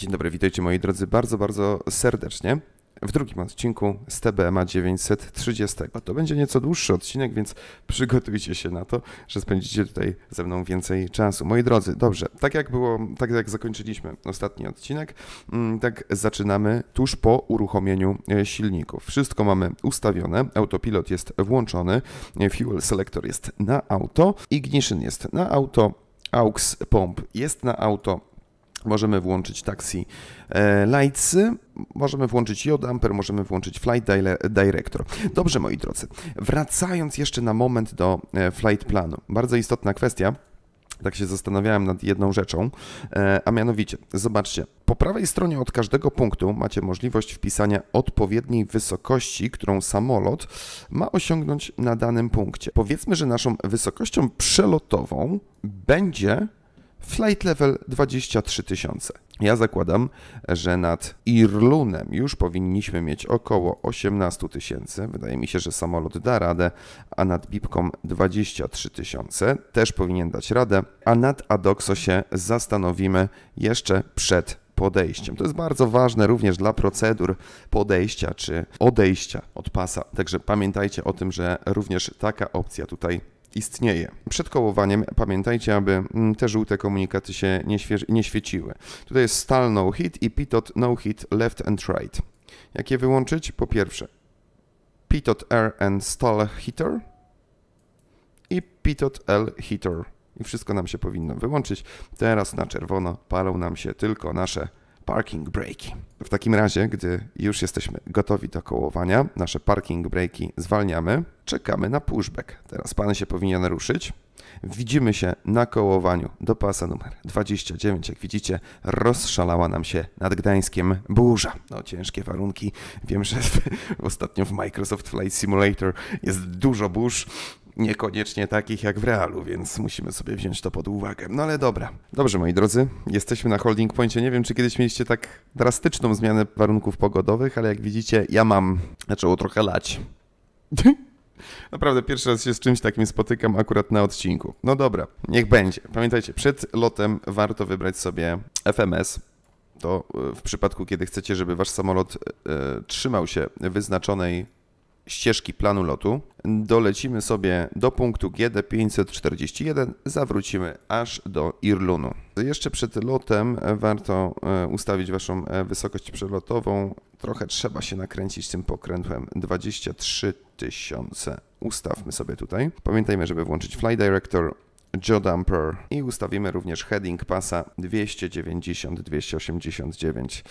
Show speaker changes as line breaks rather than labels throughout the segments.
Dzień dobry, witajcie moi drodzy bardzo, bardzo serdecznie w drugim odcinku z TBMA 930. To będzie nieco dłuższy odcinek, więc przygotujcie się na to, że spędzicie tutaj ze mną więcej czasu. Moi drodzy, dobrze, tak jak było, tak jak zakończyliśmy ostatni odcinek, mm, tak zaczynamy tuż po uruchomieniu e, silników. Wszystko mamy ustawione, autopilot jest włączony, e, fuel selector jest na auto, ignition jest na auto, aux pomp jest na auto, Możemy włączyć taxi e, lights, możemy włączyć jodamper, możemy włączyć flight director. Dobrze, moi drodzy, wracając jeszcze na moment do e, flight planu. Bardzo istotna kwestia. Tak się zastanawiałem nad jedną rzeczą, e, a mianowicie, zobaczcie, po prawej stronie od każdego punktu macie możliwość wpisania odpowiedniej wysokości, którą samolot ma osiągnąć na danym punkcie. Powiedzmy, że naszą wysokością przelotową będzie Flight level 23000. Ja zakładam, że nad Irlunem już powinniśmy mieć około 18 tysięcy. Wydaje mi się, że samolot da radę, a nad Bipką 23 tysiące też powinien dać radę, a nad Adoxo się zastanowimy jeszcze przed podejściem. To jest bardzo ważne również dla procedur podejścia czy odejścia od pasa. Także pamiętajcie o tym, że również taka opcja tutaj istnieje. Przed kołowaniem pamiętajcie, aby mm, te żółte komunikaty się nie, nie świeciły. Tutaj jest stal no hit i pitot no hit left and right. Jak je wyłączyć? Po pierwsze pitot R and stall hitter i pitot L hitter. I wszystko nam się powinno wyłączyć. Teraz na czerwono palą nam się tylko nasze parking brake. W takim razie, gdy już jesteśmy gotowi do kołowania, nasze parking brake zwalniamy, czekamy na pushback. Teraz pan się powinien ruszyć. Widzimy się na kołowaniu do pasa numer 29. Jak widzicie, rozszalała nam się nad Gdańskiem burza. No, ciężkie warunki. Wiem, że ostatnio w Microsoft Flight Simulator jest dużo burz niekoniecznie takich jak w realu, więc musimy sobie wziąć to pod uwagę. No ale dobra. Dobrze, moi drodzy, jesteśmy na Holding Pointie. Nie wiem, czy kiedyś mieliście tak drastyczną zmianę warunków pogodowych, ale jak widzicie, ja mam. Zaczęło trochę lać. Naprawdę pierwszy raz się z czymś takim spotykam akurat na odcinku. No dobra, niech będzie. Pamiętajcie, przed lotem warto wybrać sobie FMS. To e, w przypadku, kiedy chcecie, żeby wasz samolot e, e, trzymał się wyznaczonej ścieżki planu lotu, dolecimy sobie do punktu GD541, zawrócimy aż do Irlunu. Jeszcze przed lotem e, warto e, ustawić Waszą e, wysokość przelotową. Trochę trzeba się nakręcić tym pokrętłem. 23 tysiące. Ustawmy sobie tutaj. Pamiętajmy, żeby włączyć Fly Director, Joe Dumper i ustawimy również heading pasa 290-289.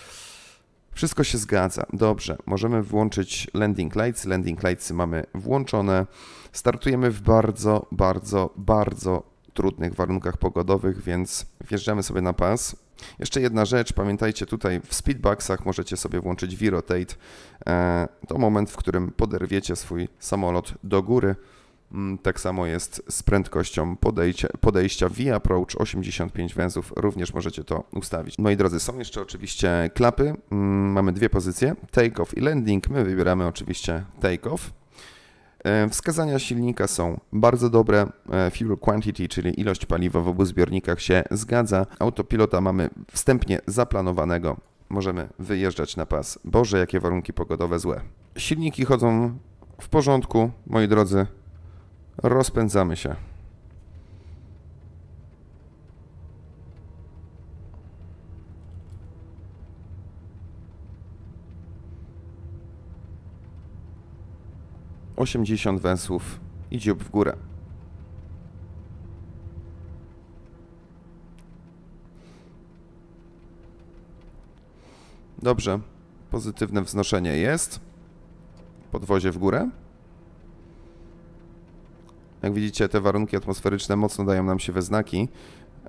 Wszystko się zgadza. Dobrze, możemy włączyć landing lights. Landing lights mamy włączone. Startujemy w bardzo, bardzo, bardzo trudnych warunkach pogodowych, więc wjeżdżamy sobie na pas. Jeszcze jedna rzecz, pamiętajcie tutaj w speedboxach możecie sobie włączyć V-Rotate. E, to moment, w którym poderwiecie swój samolot do góry Mm, tak samo jest z prędkością podejścia, podejścia V-Approach 85 węzłów, również możecie to ustawić. Moi drodzy, są jeszcze oczywiście klapy. Mm, mamy dwie pozycje, take-off i landing. My wybieramy oczywiście take-off. E, wskazania silnika są bardzo dobre, e, fuel quantity, czyli ilość paliwa w obu zbiornikach się zgadza. Autopilota mamy wstępnie zaplanowanego. Możemy wyjeżdżać na pas. Boże, jakie warunki pogodowe złe. Silniki chodzą w porządku, moi drodzy. Rozpędzamy się. Osiemdziesiąt węsłów i dziób w górę. Dobrze, pozytywne wznoszenie jest. Podwozie w górę. Jak widzicie, te warunki atmosferyczne mocno dają nam się we znaki,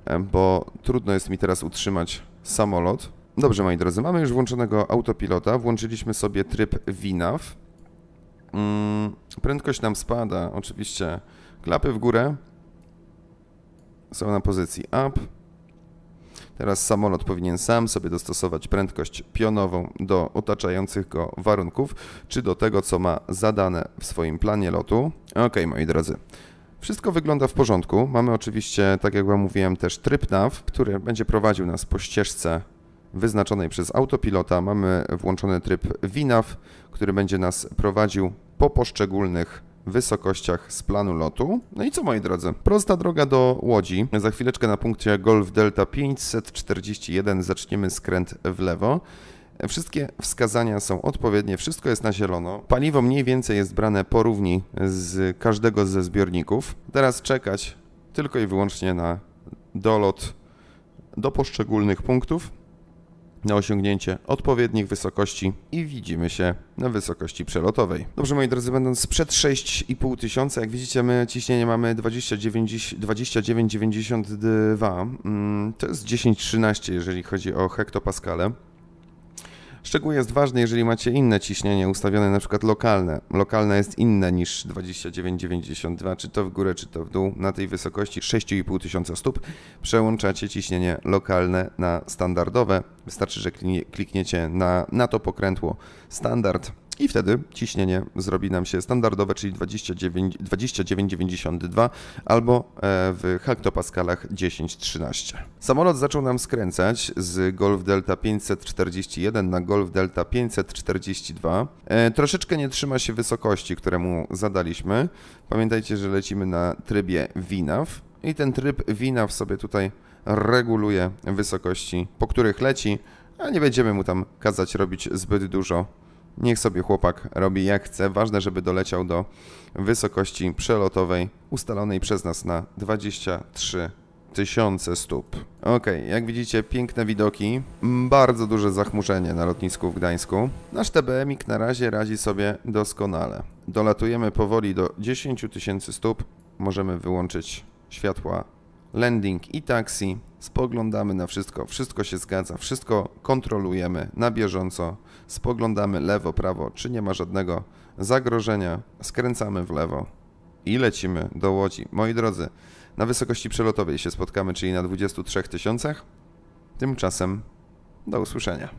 e, bo trudno jest mi teraz utrzymać samolot. Dobrze, moi drodzy, mamy już włączonego autopilota, włączyliśmy sobie tryb VNAV. Mm, prędkość nam spada, oczywiście klapy w górę, są na pozycji up, Teraz samolot powinien sam sobie dostosować prędkość pionową do otaczających go warunków, czy do tego, co ma zadane w swoim planie lotu. Ok, moi drodzy. Wszystko wygląda w porządku. Mamy oczywiście, tak jak Wam mówiłem, też tryb nav, który będzie prowadził nas po ścieżce wyznaczonej przez autopilota. Mamy włączony tryb VNAV, który będzie nas prowadził po poszczególnych wysokościach z planu lotu. No i co moi drodzy? Prosta droga do Łodzi. Za chwileczkę na punkcie Golf Delta 541 zaczniemy skręt w lewo. Wszystkie wskazania są odpowiednie, wszystko jest na zielono. Paliwo mniej więcej jest brane po równi z każdego ze zbiorników. Teraz czekać tylko i wyłącznie na dolot do poszczególnych punktów na osiągnięcie odpowiednich wysokości i widzimy się na wysokości przelotowej. Dobrze, moi drodzy, będąc sprzed 6,5 tysiąca, jak widzicie, my ciśnienie mamy 29,92. 29, mm, to jest 10,13, jeżeli chodzi o hektopaskale. Szczegół jest ważny, jeżeli macie inne ciśnienie ustawione, na przykład lokalne. Lokalne jest inne niż 29,92, czy to w górę, czy to w dół. Na tej wysokości 6,5 tysiąca stóp przełączacie ciśnienie lokalne na standardowe. Wystarczy, że klikniecie na, na to pokrętło standard i wtedy ciśnienie zrobi nam się standardowe, czyli 29,92 29, albo e, w hektopaskalach 10,13. Samolot zaczął nam skręcać z Golf Delta 541 na Golf Delta 542. E, troszeczkę nie trzyma się wysokości, któremu zadaliśmy. Pamiętajcie, że lecimy na trybie VNAV i ten tryb VNAV sobie tutaj reguluje wysokości, po których leci, a nie będziemy mu tam kazać robić zbyt dużo Niech sobie chłopak robi jak chce, ważne, żeby doleciał do wysokości przelotowej ustalonej przez nas na 23 tysiące stóp. Ok, jak widzicie, piękne widoki, bardzo duże zachmurzenie na lotnisku w Gdańsku. Nasz TBMik na razie radzi sobie doskonale. Dolatujemy powoli do 10 tysięcy stóp, możemy wyłączyć światła landing i taxi spoglądamy na wszystko, wszystko się zgadza, wszystko kontrolujemy na bieżąco, spoglądamy lewo, prawo, czy nie ma żadnego zagrożenia, skręcamy w lewo i lecimy do Łodzi. Moi drodzy, na wysokości przelotowej się spotkamy, czyli na 23 tysiącach. Tymczasem do usłyszenia.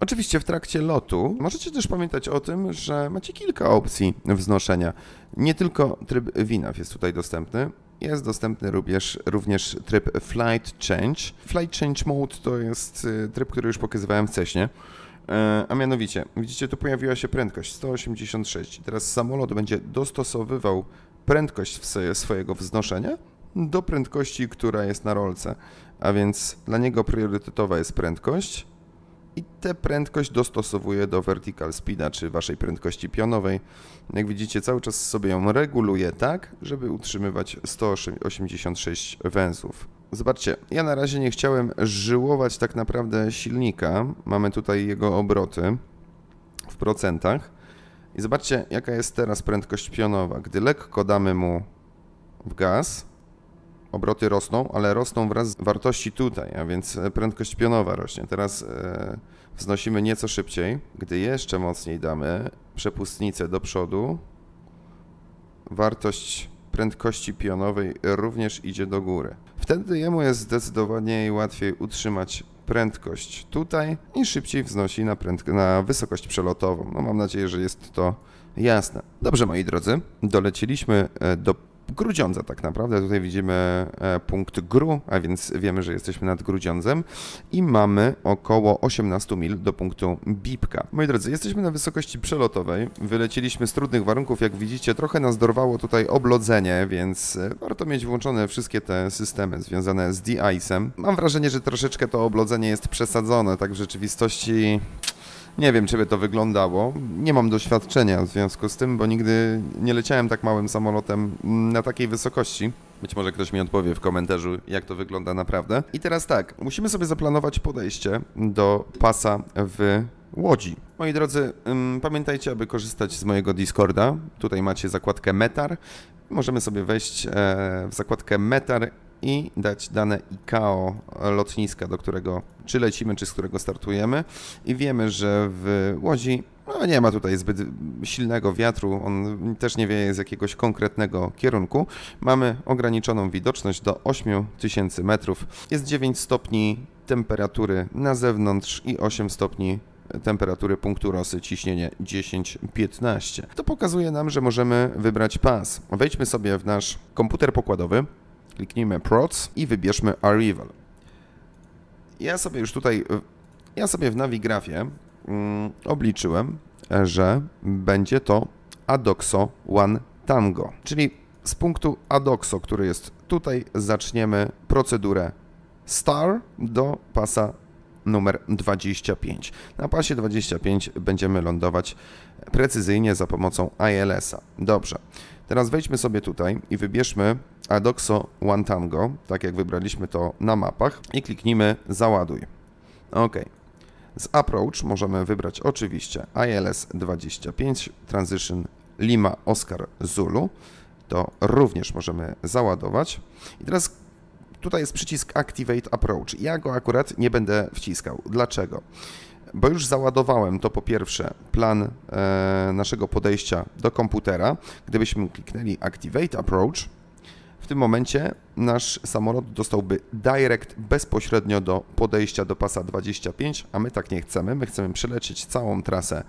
Oczywiście w trakcie lotu możecie też pamiętać o tym, że macie kilka opcji wznoszenia. Nie tylko tryb winaw jest tutaj dostępny, jest dostępny również, również tryb Flight Change. Flight Change Mode to jest y, tryb, który już pokazywałem wcześniej. E, a mianowicie, widzicie, tu pojawiła się prędkość 186. Teraz samolot będzie dostosowywał prędkość swojego wznoszenia do prędkości, która jest na rolce. A więc dla niego priorytetowa jest prędkość, i tę prędkość dostosowuję do vertical speeda, czy waszej prędkości pionowej. Jak widzicie, cały czas sobie ją reguluję tak, żeby utrzymywać 186 węzłów. Zobaczcie, ja na razie nie chciałem żyłować tak naprawdę silnika. Mamy tutaj jego obroty w procentach. I zobaczcie, jaka jest teraz prędkość pionowa. Gdy lekko damy mu w gaz, obroty rosną, ale rosną wraz z wartości tutaj, a więc e, prędkość pionowa rośnie. Teraz e, wznosimy nieco szybciej. Gdy jeszcze mocniej damy przepustnicę do przodu, wartość prędkości pionowej również idzie do góry. Wtedy jemu jest zdecydowanie łatwiej utrzymać prędkość tutaj i szybciej wznosi na, na wysokość przelotową. No mam nadzieję, że jest to jasne. Dobrze moi drodzy, doleciliśmy e, do Grudziądza tak naprawdę. Tutaj widzimy e, punkt GRU, a więc wiemy, że jesteśmy nad Grudziądzem i mamy około 18 mil do punktu Bipka. Moi drodzy, jesteśmy na wysokości przelotowej. Wyleciliśmy z trudnych warunków, jak widzicie. Trochę nas dorwało tutaj oblodzenie, więc e, warto mieć włączone wszystkie te systemy związane z de-ice'em. Mam wrażenie, że troszeczkę to oblodzenie jest przesadzone, tak w rzeczywistości nie wiem, czy by to wyglądało. Nie mam doświadczenia w związku z tym, bo nigdy nie leciałem tak małym samolotem na takiej wysokości. Być może ktoś mi odpowie w komentarzu, jak to wygląda naprawdę. I teraz tak, musimy sobie zaplanować podejście do pasa w Łodzi. Moi drodzy, pamiętajcie, aby korzystać z mojego Discorda. Tutaj macie zakładkę Metar. Możemy sobie wejść e, w zakładkę Metar i dać dane ICAO lotniska, do którego czy lecimy, czy z którego startujemy. I wiemy, że w Łodzi no, nie ma tutaj zbyt silnego wiatru, on też nie wieje z jakiegoś konkretnego kierunku. Mamy ograniczoną widoczność do 8000 metrów. Jest 9 stopni temperatury na zewnątrz i 8 stopni temperatury punktu rosy, ciśnienie 10-15. To pokazuje nam, że możemy wybrać pas. Wejdźmy sobie w nasz komputer pokładowy. Kliknijmy Prods i wybierzmy Arrival. Ja sobie już tutaj, e, ja sobie w nawigrafie mm, obliczyłem, że będzie to Adoxo One Tango, czyli z punktu Adoxo, który jest tutaj, zaczniemy procedurę Star do pasa numer 25. Na pasie 25 będziemy lądować precyzyjnie za pomocą ILS-a. Dobrze. Teraz wejdźmy sobie tutaj i wybierzmy Adoxo One Tango, tak jak wybraliśmy to na mapach i kliknijmy załaduj. OK. Z Approach możemy wybrać oczywiście ILS 25 Transition Lima Oscar Zulu. To również możemy załadować. I teraz tutaj jest przycisk Activate Approach. Ja go akurat nie będę wciskał. Dlaczego? bo już załadowałem to po pierwsze plan e, naszego podejścia do komputera. Gdybyśmy kliknęli Activate Approach, w tym momencie nasz samolot dostałby direct bezpośrednio do podejścia do pasa 25, a my tak nie chcemy. My chcemy przelecieć całą trasę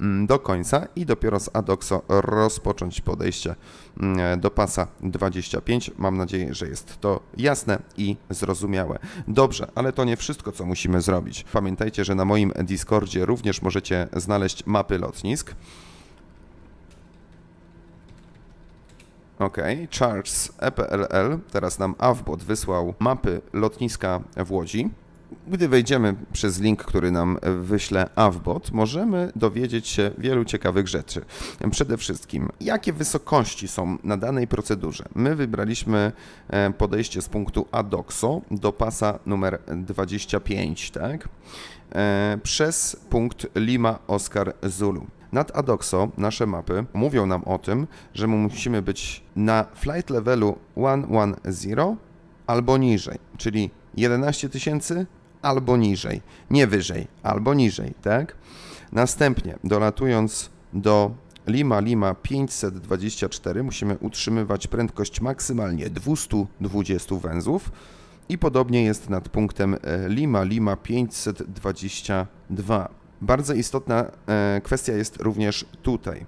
mm, do końca i dopiero z ADOXO rozpocząć podejście mm, do pasa 25. Mam nadzieję, że jest to jasne i zrozumiałe. Dobrze, ale to nie wszystko, co musimy zrobić. Pamiętajcie, że na moim Discordzie również możecie znaleźć mapy lotnisk. Ok, Charles EPLL, teraz nam AFBOT wysłał mapy lotniska w Łodzi. Gdy wejdziemy przez link, który nam wyśle AFBOT, możemy dowiedzieć się wielu ciekawych rzeczy. Przede wszystkim, jakie wysokości są na danej procedurze. My wybraliśmy e, podejście z punktu ADOXO do pasa numer 25, tak? E, przez punkt Lima Oscar Zulu. Nad Adoxo nasze mapy mówią nam o tym, że my musimy być na flight levelu 110 albo niżej, czyli 11 tysięcy albo niżej, nie wyżej, albo niżej, tak? Następnie dolatując do Lima Lima 524 musimy utrzymywać prędkość maksymalnie 220 węzłów i podobnie jest nad punktem e, Lima Lima 522. Bardzo istotna e, kwestia jest również tutaj,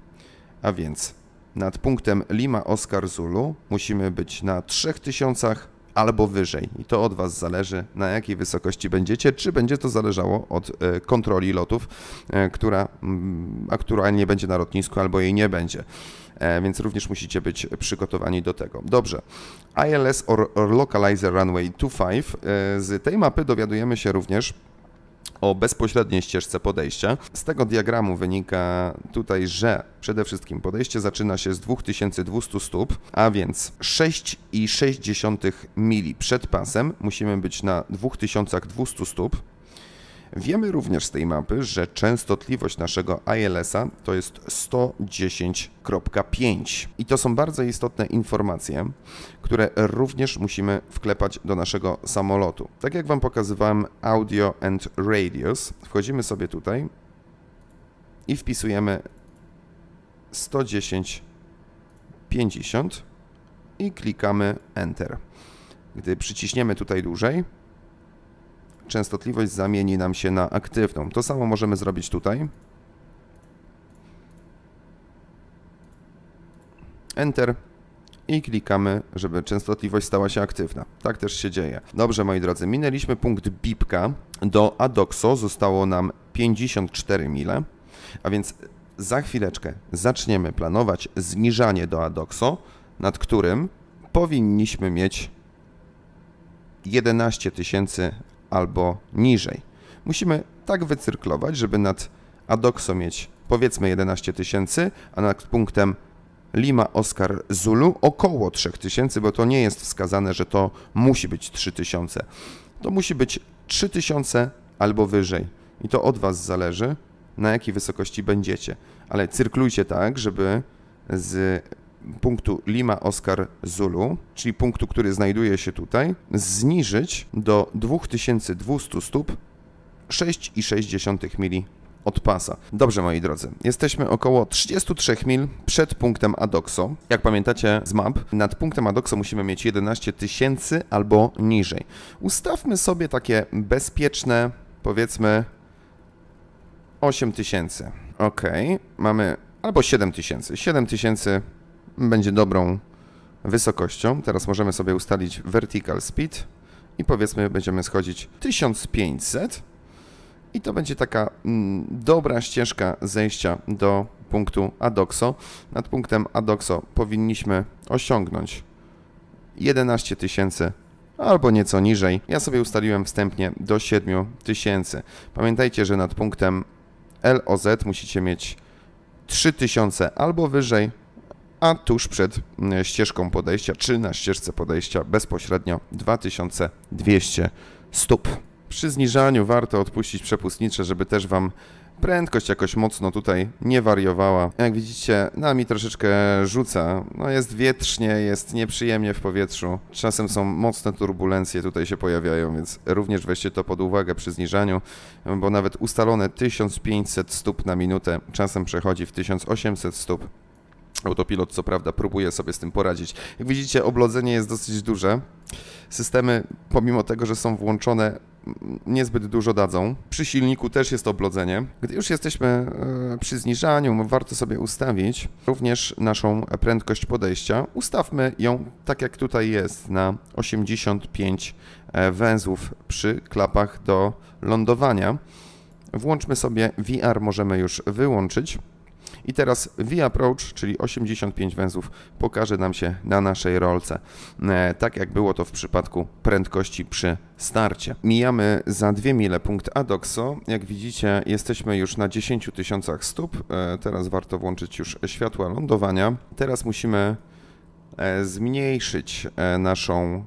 a więc nad punktem Lima Oscar Zulu musimy być na 3000 albo wyżej. I to od Was zależy, na jakiej wysokości będziecie, czy będzie to zależało od e, kontroli lotów, e, która, mm, aktualnie będzie na lotnisku albo jej nie będzie. Więc również musicie być przygotowani do tego. Dobrze. ILS or, or Localizer Runway 25. Z tej mapy dowiadujemy się również, o bezpośredniej ścieżce podejścia. Z tego diagramu wynika tutaj, że przede wszystkim podejście zaczyna się z 2200 stóp, a więc 6,6 mili przed pasem musimy być na 2200 stóp, Wiemy również z tej mapy, że częstotliwość naszego ILS-a to jest 110.5 i to są bardzo istotne informacje, które również musimy wklepać do naszego samolotu. Tak jak Wam pokazywałem Audio and Radius, wchodzimy sobie tutaj i wpisujemy 110.50 i klikamy Enter. Gdy przyciśniemy tutaj dłużej, częstotliwość zamieni nam się na aktywną. To samo możemy zrobić tutaj. Enter i klikamy, żeby częstotliwość stała się aktywna. Tak też się dzieje. Dobrze, moi drodzy, minęliśmy punkt bipka. Do ADOXO zostało nam 54 mile, a więc za chwileczkę zaczniemy planować zniżanie do ADOXO, nad którym powinniśmy mieć 11 tysięcy albo niżej. Musimy tak wycyrklować, żeby nad Adoxo mieć powiedzmy 11 tysięcy, a nad punktem Lima Oscar Zulu około 3000, bo to nie jest wskazane, że to musi być 3000. To musi być 3000 albo wyżej. I to od Was zależy, na jakiej wysokości będziecie. Ale cyrklujcie tak, żeby z punktu Lima Oscar Zulu, czyli punktu, który znajduje się tutaj, zniżyć do 2200 stóp 6,6 mili od pasa. Dobrze, moi drodzy, jesteśmy około 33 mil przed punktem Adoxo. Jak pamiętacie z map, nad punktem Adoxo musimy mieć 11 tysięcy albo niżej. Ustawmy sobie takie bezpieczne, powiedzmy, 8 tysięcy. Ok, mamy albo 7 tysięcy. 7 tysięcy będzie dobrą wysokością. Teraz możemy sobie ustalić vertical speed i powiedzmy będziemy schodzić 1500 i to będzie taka mm, dobra ścieżka zejścia do punktu Adoxo. Nad punktem Adoxo powinniśmy osiągnąć 11 tysięcy albo nieco niżej. Ja sobie ustaliłem wstępnie do 7000. Pamiętajcie, że nad punktem LOZ musicie mieć 3000 albo wyżej, a tuż przed mm, ścieżką podejścia, czy na ścieżce podejścia bezpośrednio 2200 stóp. Przy zniżaniu warto odpuścić przepustnicze, żeby też Wam prędkość jakoś mocno tutaj nie wariowała. Jak widzicie, nami troszeczkę rzuca. No jest wietrznie, jest nieprzyjemnie w powietrzu. Czasem są mocne turbulencje tutaj się pojawiają, więc również weźcie to pod uwagę przy zniżaniu, bo nawet ustalone 1500 stóp na minutę czasem przechodzi w 1800 stóp Autopilot co prawda próbuje sobie z tym poradzić. Jak widzicie, oblodzenie jest dosyć duże. Systemy, pomimo tego, że są włączone, mm, niezbyt dużo dadzą. Przy silniku też jest oblodzenie. Gdy już jesteśmy e, przy zniżaniu, warto sobie ustawić również naszą prędkość podejścia. Ustawmy ją tak jak tutaj jest na 85 e, węzłów przy klapach do lądowania. Włączmy sobie VR, możemy już wyłączyć. I teraz V-Approach, czyli 85 węzłów, pokaże nam się na naszej rolce, e, tak jak było to w przypadku prędkości przy starcie. Mijamy za 2 mile punkt ADOXO. Jak widzicie, jesteśmy już na 10 tysiącach stóp. E, teraz warto włączyć już światła lądowania. Teraz musimy e, zmniejszyć naszą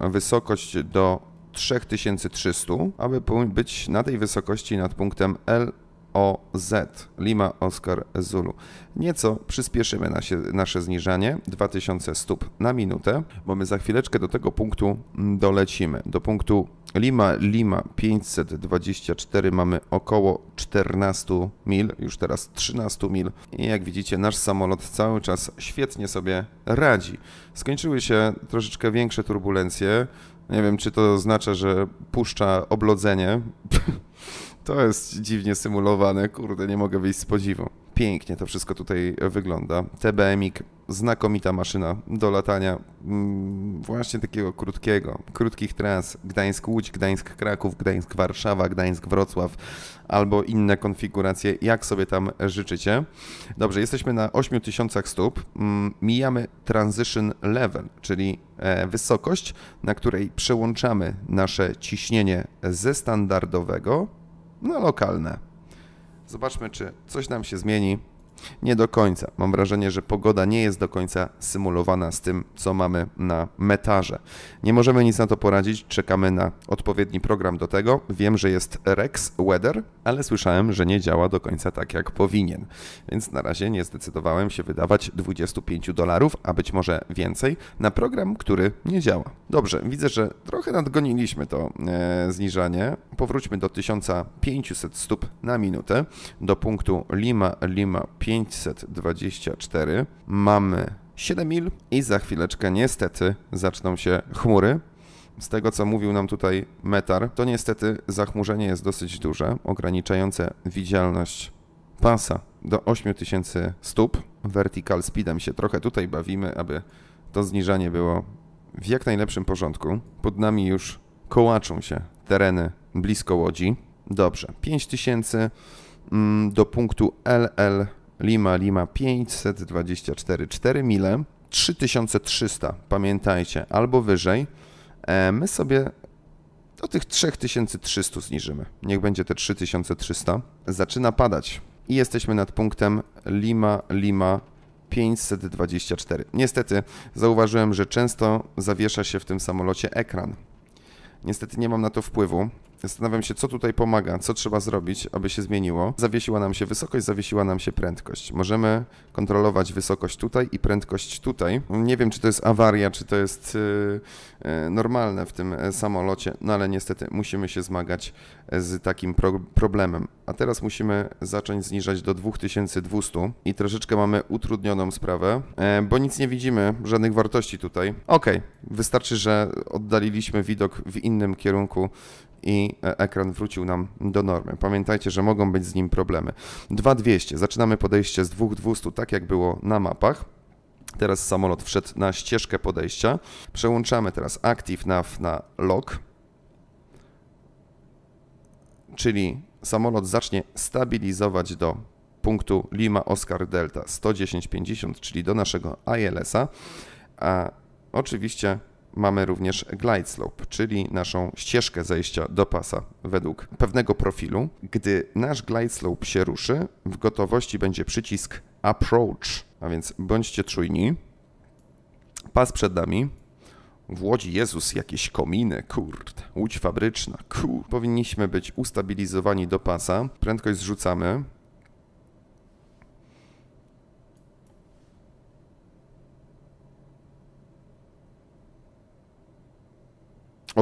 wysokość do 3300, aby być na tej wysokości nad punktem L OZ, Lima Oscar Zulu. Nieco przyspieszymy nasie, nasze zniżanie, 2000 stóp na minutę, bo my za chwileczkę do tego punktu mm, dolecimy. Do punktu Lima Lima 524 mamy około 14 mil, już teraz 13 mil. I jak widzicie, nasz samolot cały czas świetnie sobie radzi. Skończyły się troszeczkę większe turbulencje. Nie wiem, czy to oznacza, że puszcza oblodzenie. To jest dziwnie symulowane, kurde, nie mogę wyjść z podziwu. Pięknie to wszystko tutaj e, wygląda. TBMik, znakomita maszyna do latania mm, właśnie takiego krótkiego, krótkich tras. Gdańsk-Łódź, Gdańsk-Kraków, Gdańsk-Warszawa, Gdańsk-Wrocław albo inne konfiguracje, jak sobie tam życzycie. Dobrze, jesteśmy na 8000 stóp. Mm, mijamy transition level, czyli e, wysokość, na której przełączamy nasze ciśnienie ze standardowego no lokalne. Zobaczmy, czy coś nam się zmieni nie do końca. Mam wrażenie, że pogoda nie jest do końca symulowana z tym, co mamy na metarze. Nie możemy nic na to poradzić, czekamy na odpowiedni program do tego. Wiem, że jest Rex Weather, ale słyszałem, że nie działa do końca tak, jak powinien. Więc na razie nie zdecydowałem się wydawać 25 dolarów, a być może więcej, na program, który nie działa. Dobrze, widzę, że trochę nadgoniliśmy to e, zniżanie. Powróćmy do 1500 stóp na minutę, do punktu Lima Lima 5. 524. Mamy 7 mil i za chwileczkę niestety zaczną się chmury. Z tego co mówił nam tutaj Metar, to niestety zachmurzenie jest dosyć duże, ograniczające widzialność pasa do 8000 stóp. Vertical speedem się trochę tutaj bawimy, aby to zniżanie było w jak najlepszym porządku. Pod nami już kołaczą się tereny blisko Łodzi. Dobrze, 5000 mm, do punktu LL Lima, Lima 524, 4 mile, 3300, pamiętajcie, albo wyżej. E, my sobie do tych 3300 zniżymy. Niech będzie te 3300. Zaczyna padać i jesteśmy nad punktem Lima, Lima 524. Niestety zauważyłem, że często zawiesza się w tym samolocie ekran. Niestety nie mam na to wpływu. Zastanawiam się, co tutaj pomaga, co trzeba zrobić, aby się zmieniło. Zawiesiła nam się wysokość, zawiesiła nam się prędkość. Możemy kontrolować wysokość tutaj i prędkość tutaj. Nie wiem, czy to jest awaria, czy to jest y, y, normalne w tym e, samolocie, no ale niestety musimy się zmagać e, z takim pro problemem. A teraz musimy zacząć zniżać do 2200 i troszeczkę mamy utrudnioną sprawę, e, bo nic nie widzimy, żadnych wartości tutaj. Ok, wystarczy, że oddaliliśmy widok w innym kierunku i e, ekran wrócił nam do normy. Pamiętajcie, że mogą być z nim problemy. 2200, zaczynamy podejście z 2200, tak jak było na mapach. Teraz samolot wszedł na ścieżkę podejścia. Przełączamy teraz Active Nav na Lock, czyli samolot zacznie stabilizować do punktu Lima Oscar Delta 11050, czyli do naszego ILS-a. A oczywiście mamy również glide slope, czyli naszą ścieżkę zejścia do pasa według pewnego profilu. Gdy nasz glide slope się ruszy, w gotowości będzie przycisk approach, a więc bądźcie czujni. Pas przed nami. W Łodzi, Jezus, jakieś kominy, kurt, łódź fabryczna, kur. Powinniśmy być ustabilizowani do pasa. Prędkość zrzucamy,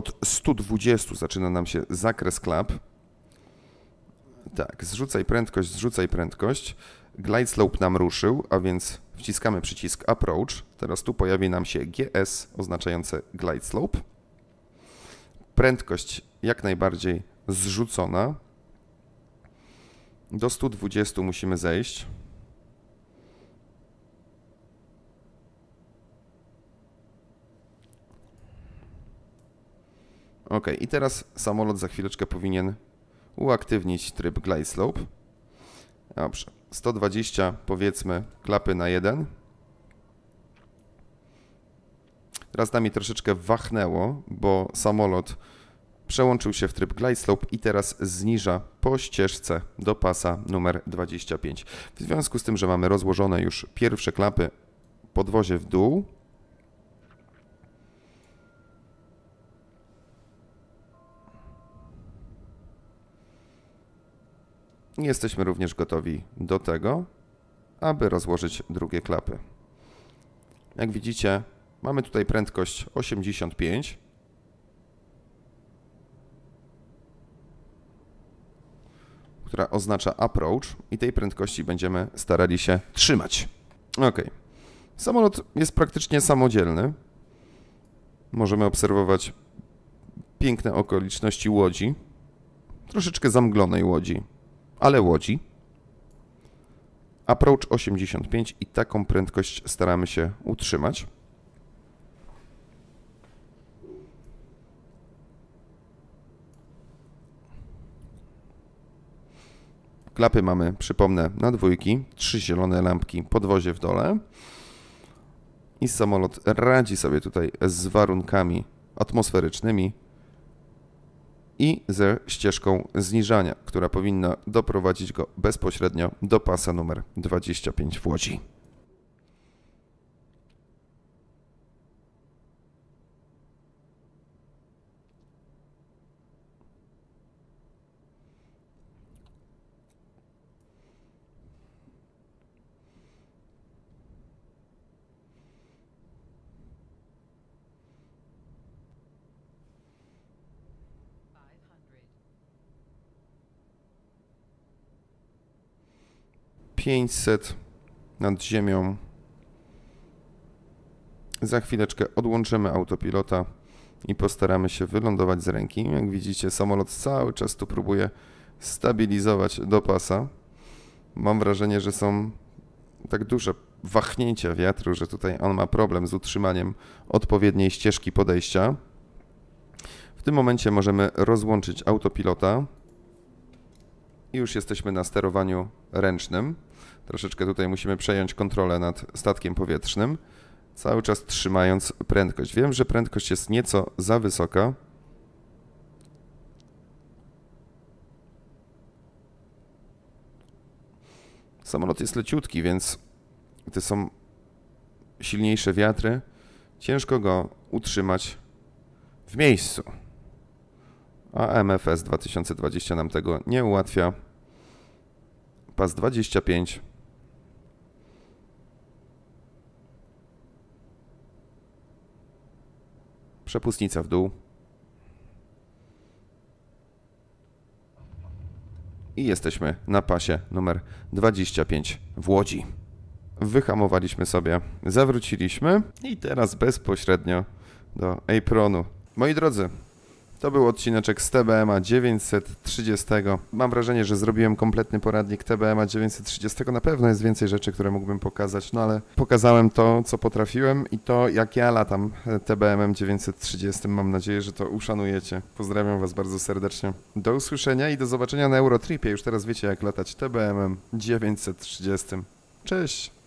od 120 zaczyna nam się zakres klap. Tak, zrzucaj prędkość, zrzucaj prędkość. Glide slope nam ruszył, a więc wciskamy przycisk approach. Teraz tu pojawi nam się GS oznaczające glide slope. Prędkość jak najbardziej zrzucona. Do 120 musimy zejść. Ok, i teraz samolot za chwileczkę powinien uaktywnić tryb glide slope. Dobrze, 120 powiedzmy klapy na 1. Teraz nami troszeczkę wachnęło, bo samolot przełączył się w tryb glide slope i teraz zniża po ścieżce do pasa numer 25. W związku z tym, że mamy rozłożone już pierwsze klapy podwozie w dół, Jesteśmy również gotowi do tego, aby rozłożyć drugie klapy. Jak widzicie, mamy tutaj prędkość 85. która oznacza approach i tej prędkości będziemy starali się trzymać. Ok. Samolot jest praktycznie samodzielny. Możemy obserwować piękne okoliczności łodzi. Troszeczkę zamglonej łodzi, ale łodzi. Approach 85 i taką prędkość staramy się utrzymać. Klapy mamy, przypomnę, na dwójki, trzy zielone lampki, podwozie w dole. I samolot radzi sobie tutaj z warunkami atmosferycznymi, i ze ścieżką zniżania, która powinna doprowadzić go bezpośrednio do pasa numer 25 w Łodzi. 500 nad ziemią. Za chwileczkę odłączymy autopilota i postaramy się wylądować z ręki. Jak widzicie, samolot cały czas tu próbuje stabilizować do pasa. Mam wrażenie, że są tak duże wachnięcia wiatru, że tutaj on ma problem z utrzymaniem odpowiedniej ścieżki podejścia. W tym momencie możemy rozłączyć autopilota i już jesteśmy na sterowaniu ręcznym. Troszeczkę tutaj musimy przejąć kontrolę nad statkiem powietrznym, cały czas trzymając prędkość. Wiem, że prędkość jest nieco za wysoka. Samolot jest leciutki, więc gdy są silniejsze wiatry, ciężko go utrzymać w miejscu. A MFS 2020 nam tego nie ułatwia. Pas 25 Przepustnica w dół. I jesteśmy na pasie numer 25 w Łodzi. Wyhamowaliśmy sobie, zawróciliśmy i teraz bezpośrednio do apronu. Moi drodzy, to był odcineczek z TBMA 930. Mam wrażenie, że zrobiłem kompletny poradnik TBMA 930. Na pewno jest więcej rzeczy, które mógłbym pokazać, no ale pokazałem to, co potrafiłem i to, jak ja latam TBM 930. Mam nadzieję, że to uszanujecie. Pozdrawiam Was bardzo serdecznie. Do usłyszenia i do zobaczenia na Eurotripie. Już teraz wiecie, jak latać TBM 930. Cześć!